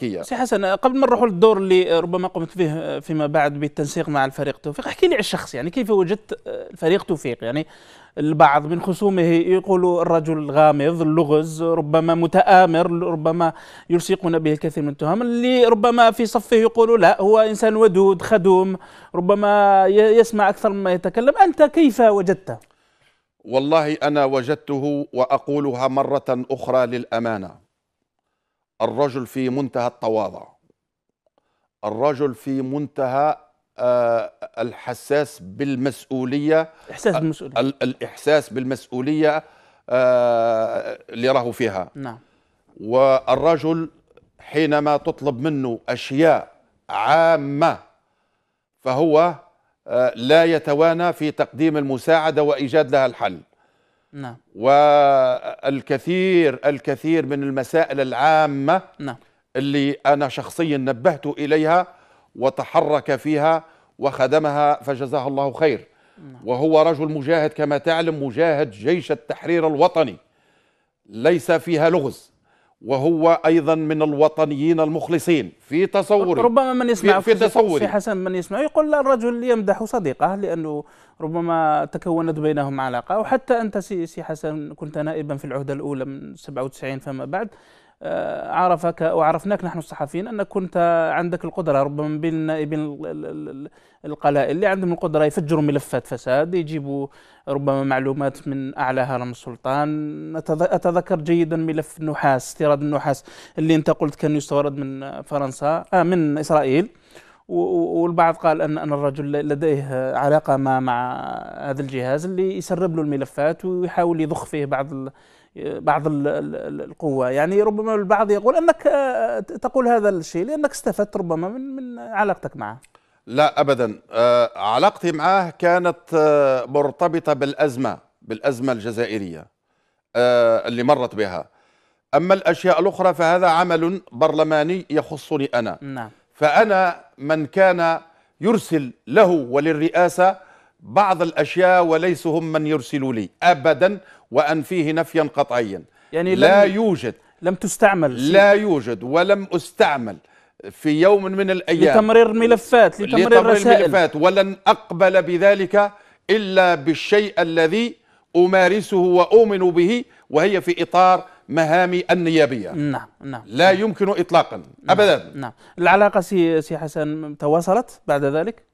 سي حسن قبل ما نروح للدور اللي ربما قمت فيه فيما بعد بالتنسيق مع الفريق توفيق احكي لي على الشخص يعني كيف وجدت الفريق توفيق يعني البعض من خصومه يقول الرجل الغامض اللغز ربما متآمر ربما يلصقون به الكثير من التهم اللي ربما في صفه يقول لا هو إنسان ودود خدوم ربما يسمع أكثر مما يتكلم أنت كيف وجدته؟ والله أنا وجدته وأقولها مرة أخرى للأمانة الرجل في منتهى التواضع الرجل في منتهى آه، الحساس بالمسؤولية إحساس بالمسؤولية الإحساس بالمسؤولية آه، اللي راهو فيها نعم والرجل حينما تطلب منه أشياء عامة فهو آه، لا يتوانى في تقديم المساعدة وإيجاد لها الحل نعم والكثير الكثير من المسائل العامة نعم اللي أنا شخصيا نبهت إليها وتحرك فيها وخدمها فجزاه الله خير نعم. وهو رجل مجاهد كما تعلم مجاهد جيش التحرير الوطني ليس فيها لغز وهو ايضا من الوطنيين المخلصين في تصوري ربما من يسمع في, في تصوري في حسن من يسمع يقول الرجل يمدح صديقه لانه ربما تكونت بينهم علاقه وحتى انت سي, سي حسن كنت نائبا في العهده الاولى من 97 فما بعد آه، عرفك وعرفناك نحن الصحفيين أنك كنت عندك القدرة ربما من بين النائبين القلائل اللي عندهم القدرة يفجروا ملفات فساد يجيبوا ربما معلومات من أعلى هرم السلطان أتذكر جيدا ملف النحاس استيراد النحاس اللي أنت قلت كان يستورد من فرنسا آه من إسرائيل والبعض قال ان ان الرجل لديه علاقه ما مع هذا الجهاز اللي يسرب له الملفات ويحاول يضخ فيه بعض بعض القوة يعني ربما البعض يقول أنك آه، تقول هذا الشيء لأنك استفدت ربما من, من علاقتك معه لا أبدا آه، علاقتي معه كانت آه، مرتبطة بالأزمة بالأزمة الجزائرية اللي مرت بها أما الأشياء الأخرى فهذا عمل برلماني يخصني أنا نعم فأنا من كان يرسل له وللرئاسة بعض الأشياء وليس هم من يرسلوا لي أبدا وأن فيه نفيا قطعيا يعني لا لم يوجد لم تستعمل لا يوجد ولم أستعمل في يوم من الأيام لتمرير ملفات لتمرير, لتمرير رسائل ملفات ولن أقبل بذلك إلا بالشيء الذي أمارسه وأؤمن به وهي في إطار مهامي النيابية نعم نعم لا نعم. يمكن إطلاقا نعم. أبدا نعم العلاقة سي, سي حسن تواصلت بعد ذلك؟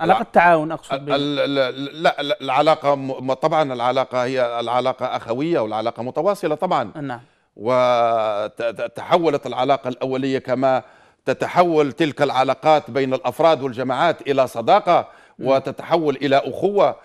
علاقة لا. تعاون أقصد لا, لا, لا العلاقة م... طبعا العلاقة هي العلاقة أخوية والعلاقة متواصلة طبعا نعم وتحولت العلاقة الأولية كما تتحول تلك العلاقات بين الأفراد والجماعات إلى صداقة نعم. وتتحول إلى أخوة